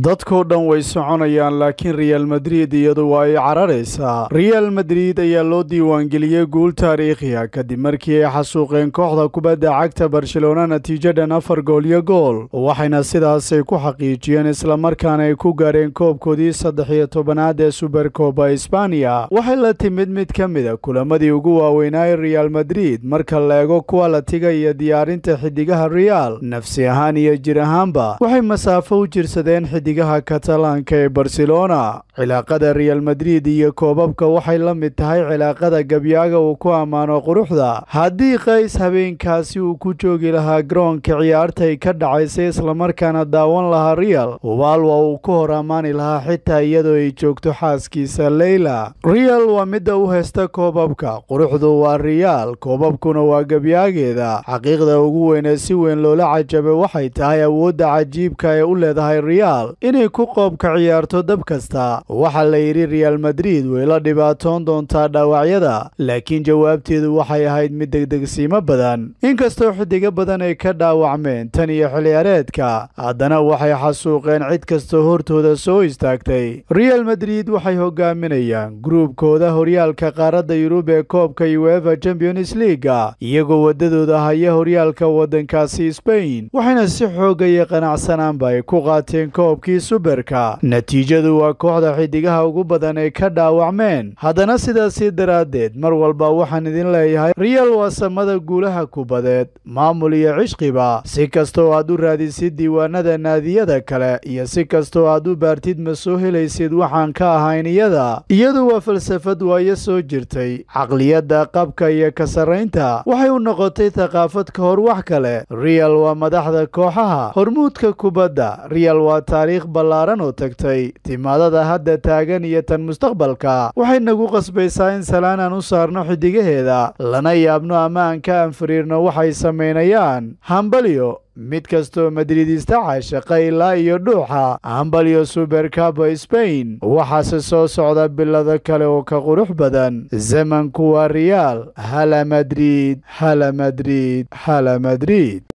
dadkoo dhan way soconayaan laakiin real madrid iyadu waa ay cararaysaa reyaal madrid ayaa loo diiwaangeliyey guul taariikhiya ah, kadib markii ay xasuuqeen kooxda kubadda cagta barcelona natiijadan afar gool iyo gool waxayna sidaasay ku xaqiijiyeen islamarkaana ay ku gaareen koobkoodii saddex iyo tobanaad ee suberkoba isbaniya waxay la timid mid ka mida ah kulamadii ugu waaweynaa ee real madrid marka la eego kuwa la tiga iyo diyaarinta xidigaha real nafsi ahaan iyo jir ahaanba waxay masaafo u jirsadeen xiddigaha katalaanka ee barcelona cilaaqada real madrid iyo koobabka waxay la mid tahay cilaaqada gabyaaga uu ku ammaano quruxda haddii qays habeenkaasi uu ku joogi lahaa garoonka ciyaartay ka dhacaysay islamarkaana daawan lahaa real ubaalwa uu ku hor ammaani lahaa xitaa iyadoo ay joogto xaaskiisa leyla real waa midda u haysta koobabka quruxdu waa real koobabkuna waa gabyaageeda xaqiiqda ugu weyne si weyn loola cajabay waxay tahay awoodda cajiibka ee u leedahay real inay ku qoobka ciyaarto dab kasta waxaa la yidhi reaal madrid way la dhibaatoon doontaa dhaawacyada laakiin jawaabteedu waxay ahayd mid degdegsiimo badan inkastoo xidiga badan ay ka dhaawacmeen tan iyo xilciyaareedka haddana waxay xasuuqeen cid kastoo hortooda soo istaagtay reaal madrid waxay hoggaaminayaan gruubkooda horyaalka qaaradda yurub ee koobka uefa champions leaguea iyagoo waddadooda haya horyaalka waddankaasi sbain waxayna si xoogaya qanacsanaanba ay ku qaateen koob koobkii subarka natiijadu waa kooxda xidigaha ugu badan ay ka dhaawacmeen haddana sidaasii daraaddeed mar walba waxaan idin leeyahay riyal waa samada guulaha kubadeed maamul iyo cishqiba si kastoo aad u raadisid diiwaanada naadiyada kale iyo si kastoo aad u baartid ma soo helaysid waxaan ka ahayn iyada iyadu waa falsafad waayo soo jirtay caqliyadda qabka iyo ka sarraynta waxay u noqotay thaqaafad ka hor wax kale riyal waa madaxda kooxaha hormuudka kubadda riyal waa taari taariikh ballaaran oo tagtay timaadada hadda taagan iyo tan mustaqbalka waxay nagu qasbaysaa in salaanaan u saarno xidigaheeda lana yaabno ama aan ka anfiriirno waxay samaynayaan hambalyo mid kastoo madriidista caashaqa ilaa iyo dhuuxa hambalyo subercabo sbain waxaase soo socda bilado kale oo ka qurux badan zamanku waa riyaal hala madrid hala madrid hala madrid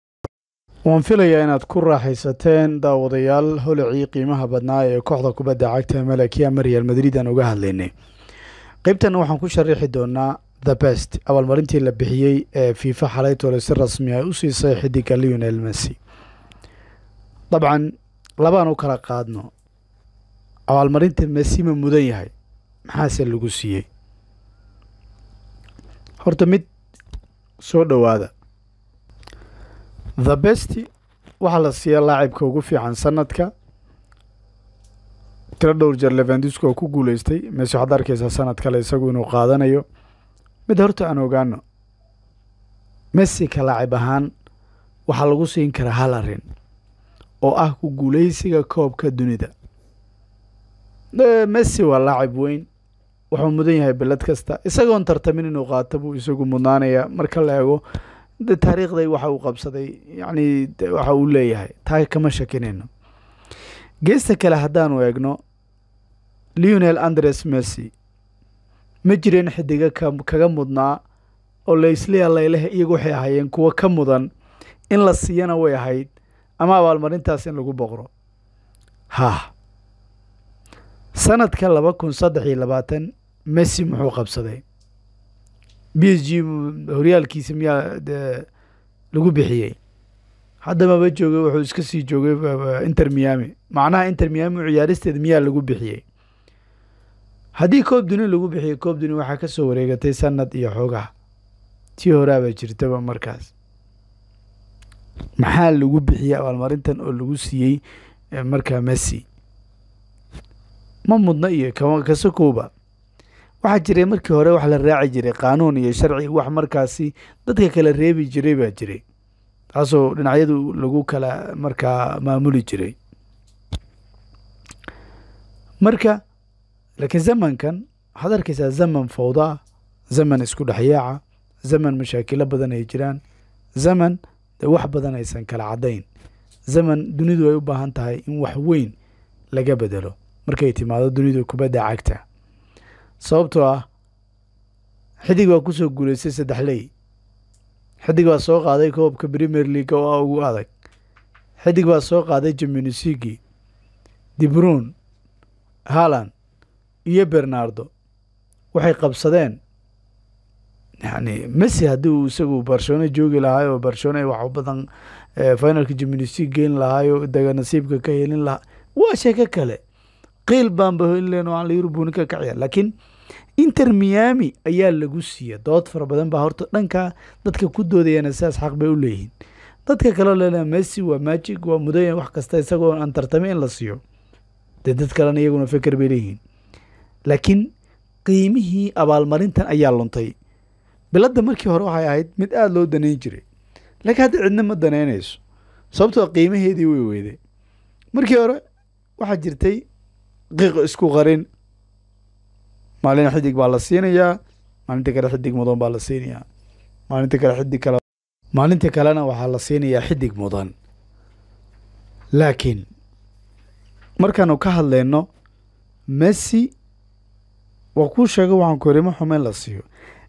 waan filayaa inaad ku raaxaysateen daawadayaal holocii qiimaha badnaa ee kooxda kubadda cagta malakiya ma real madrid aan uga hadlaynay qaybtan waxaan ku sharaxi doonaa the best abaalmarintii la bixiyey ee fiifa xalaytoole si rasmi ay ah u siisay xidiga leonel messy dabcan labaan u kala qaadno abaalmarinta messy ma mudan yahay maxaase lagu siiyey horta mid soo dhowaada the besti waxaa la siiya laacibka ugu fiican sanadka tiro dhowr jeer levandisco oo ku guuleystay meese waxaad arkaysaa sanad kale isagu inuu qaadanayo mid horta aan ogaano messika laacib ahaan waxaa lagu siin karaa hal arin oo ah ku guulaysiga koobka dunida messi waa laacib weyn wuxuu mudan yahay bilad kasta isagoon tartamin inuu qaato buu isagu mudnaanayaa marka la ego de taariikhday waxa uu qabsaday yacni waxa uu leeyahay taa kama shakinayno geesta kale haddaanu eegno leonel andres mercy ma jireen xidiga kaga mudnaa oo laysleya laylehe iyagu waxay ahaayeen kuwo ka mudan in la siiyana way ahayd ama abaalmarintaas in lagu boqro ha sanadka laba kun saddex iyo labaatan mercy muxuu qabsaday b s g horyaalkiisa miyaa lagu bixiyey hadda maba joogay wuxuu iska sii joogay inter miyami macnaha inter miami ciyaaristeed miyaa lagu bixiyey haddii koob duni lagu bixiyey koob duni waxaa ka soo wareegatay sanad iyo xoogaha tii horaaba jirtaba markaas maxaa lagu bixiyey abaalmarintan oo lagu siiyey eh, markaa messi ma mudna iyo kama kasakooba waxaa jiray markii hore wax la raaci jiray qaanuun iyo sharci wax markaasi dadka kala reebi jiray baa jiray taasoo dhinacyadu lagu kala markaa maamuli jiray marka laakiin zamankan waxaad zaman fawdaa zaman isku dhexyaaca zaman mashaakilo badan ay jiraan zaman de wax badan aysan kala caddayn zaman dunidu ay u baahan tahay in wax weyn laga bedelo markay timaado dunidu kubadda cagta sababtoo ah xidig baa kusoo guulaystay saddex ley xidig baa soo qaaday koobka premier leaga oo ah ugu adag xidig baa soo qaaday jamunisigi dibruun haalan iyo bernardo waxay qabsadeen yacni messi haddii uu isagu barcelona joogi lahaay oo barcelona ay wax badan eh, finalka jamunisig geyn lahaay oo daga nasiibka ka helin lahaa waa sheeko kale qiil baan bahoyn len aan layurbunika kaciya laakiin inter miami ayaa lagu siiya dood fara badan baa horta dhanka dadka ku doodayana sidaas xaq bay u leeyihiin dadka kaleo lena messi waa magic waa mudayan wax kasta isagoo aan tartami in la siiyo dee dad kalena iyaguna feker bay leeyihiin laakiin qiimihii abaalmarintan ayaa luntay biladda markii hore waxay ahayd mid aada loo danayn jiray laakiin hadda cidna ma danaynayso sababtoo ah qiimaheedii way weyday markii hore waxaa jirtay qiiq isku qarin maalin xidig baa la siinayaa maalinta kale xidig mudan baa la siinayaa maalinta kale xidig kale maalinta kalena waxaa la siinayaa xidig mudan laakiin markaanu ka hadlayno messi waa kuu sheegay waxaan ku erimo xumeyn la siiyo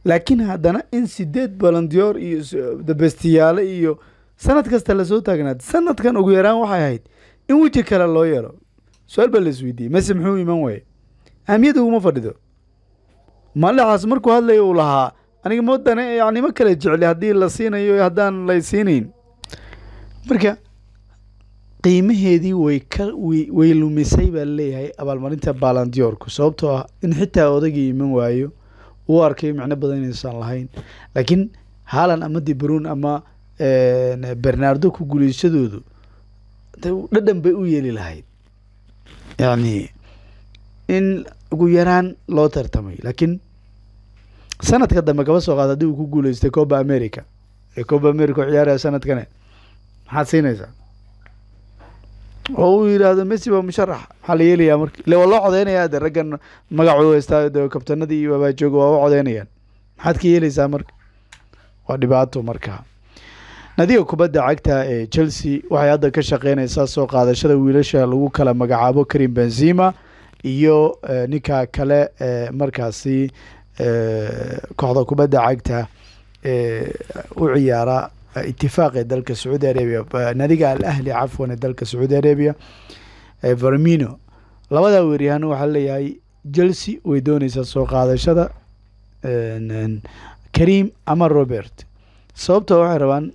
laakiin haddana in sideed balandiyoor iyo dabestiyaale iyo sanad kasta lasoo taagnaad sanadkan ugu yaraan waxay ahayd in weji kale loo yeelo su-aal baa la isweydiiyey mase muxuu iman waaye ahmiyadda uguma fadhido maalinhaas markuu hadlaya uu lahaa aniga moodaan yani ma kale jecli haddii la siinayo haddaan lay siinayn marka qiimaheedii way ka way lumisay baa leeyahay abaalmarinta baalandiyoorku sababtoo ah in xitaa odagii iman waayo uu arkay micno badan inaysan lahayn laakiin haalan ama dibruun ama bernardo ku guuleysadoodu dhadhan bay u yeeli lahayd yani in ugu yaraan loo tartamay laakiin sanadka dambe kaba soo qaad haddii uu ku guuleystay coba america ee coba america u ciyaaraya sanadkane maxaad siinaysaa oo uu yidhaahdo messi baa musharax maxaa la yeelayaa marka ile waa loo codeynaya de raggan magacuu haystaa de kabtanadii iyo wabaajooga waa u codeynayaan maxaad ka yeeleysaa marka waa dhibaato marka nadiga kubadda cagta ee chelsea waxay hadda ka shaqeynaysaa soo qaadashada wiilasha lagu kala magacaabo karim benzima iyo eh, ninka kale eh, markaasi eh, kooxda kubadda cagta u ciyaara itifaaq ee dalka sacuudi arabia nadiga alahli ahli cafwan ee dalka sacuudi arabia vermino labadaa weeryahaana waxaa leeyahay chelsea way dooneysaa soo qaadashada karim ama robert sababta ah waxay rabaan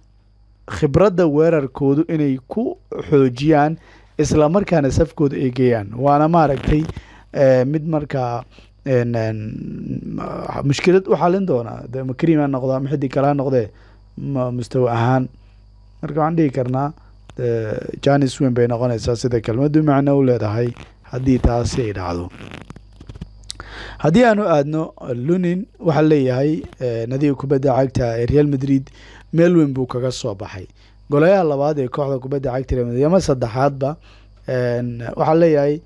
khibradda weerarkoodu inay ku xoojiyaan islamarkaana safkooda ay geeyaan waana maaragtay eh, mid markaa eh, ah, mushkilad u xalin doonaa de makrim ha noqdaa ma xidig kale ha noqdee ma mustawe ahaan marka waxaan dhihi karnaa janis weyn bay noqonaysaa sida kelmaddu macno u leedahay haddii taasi ay dhacdo haddii aanu aadno lunin waxaa leeyahay eh, nadiga kubadda cagta ee real madrid meel buu kaga soo baxay golayaha labaad ee kooxda kubadda cagta real madrid ama saddexaadba waxaa leeyahay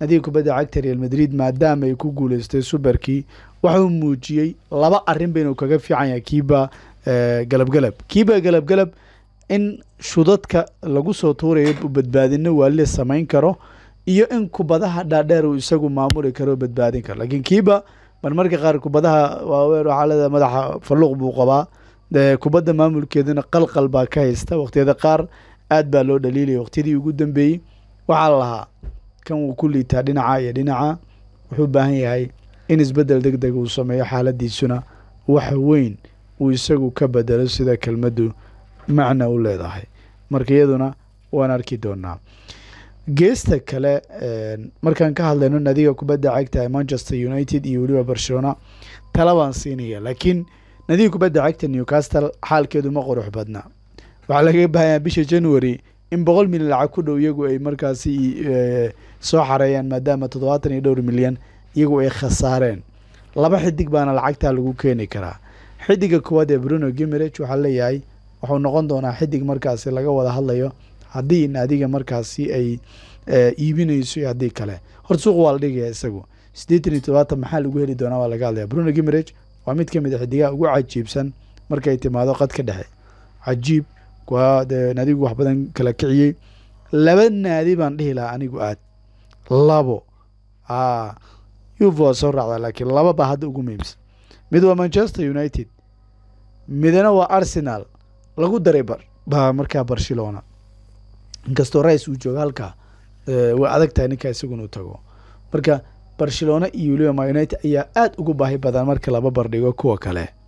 nadiga kubadda cagta real madrid maadaama ay ku guuleystay subarkii wuxuu muujiyey laba arrinba inuu kaga fiican yahay kiiba eh, galabgalab kiiba galabgalab in shudadka lagu soo tuurayo badbaadino waalila samayn karo iyo in kubadaha dhaadheer uu isagu maamuli karo badbaadin karo laakiin kiiba marmarka qaar kubadaha waaweer waxaa leedahay madaxa falluuq buu qabaa kubadda maamulkeeduna qalqal baa ka haysta waqtiyada qaar aad baa loo dhaliilaya waqtiyadii ugu dambeeyey waxaa lahaa kan uu ku liitaa dhinaca iyo dhinaca wuxuu baahan yahay in isbeddel deg deg uu sameeyo xaaladiisuna wax weyn uu isagu ka bedelo sida kelmaddu macna u leedahay marka iyaduna waan arki doonaa geesta kale markaan ka hadlayno nadiga kubadda cagta ee manchester united iyo weliba barcelona tala baan siinaya laakiin nadiir kubadda cagta newcastle xaalkeedu ma qurux badna waxaa laga baahaya bisha january in boqol milyan lacag ku dhow iyagu ay markaasi eh, soo xareeyaan maadaama toddobaatan iyo dhowr milyan iyagu ay khasaareen laba xidig baana lacagtaa lagu keeni karaa xidiga koowaad ee bruno gimerage waxaa leeyahay wuxuu noqon doonaa xidig markaasi laga wada hadlayo haddii in adiga markaasi ay eh, iibinayso iyo haddii kale hor suuq waa la dhigaya isagu sideetan iyo todobaatan maxaa lagu heli doonaa waa laga hadlaya bruno gimerage waa mid ka mid a ah xidigaha ugu cajiibsan markay timaado qadka dhexe cajiib waa dee naadigu wax badan kala kiciyey laba naadi baan dhihi lahaa anigu aad labo a ah, yuve soo raacdaa laakiin laba baa hadda ugu muhiimsan mid waa manchester united midna waa arsenal lagu daray baa markaa barcelona inkastoo rice uu jooga halkaa waa adag tahay ninkaa isaguna u tago marka barcelona iyo weliba munited ayaa aad ugu baahi badan marka laba bardhigo kuwa kale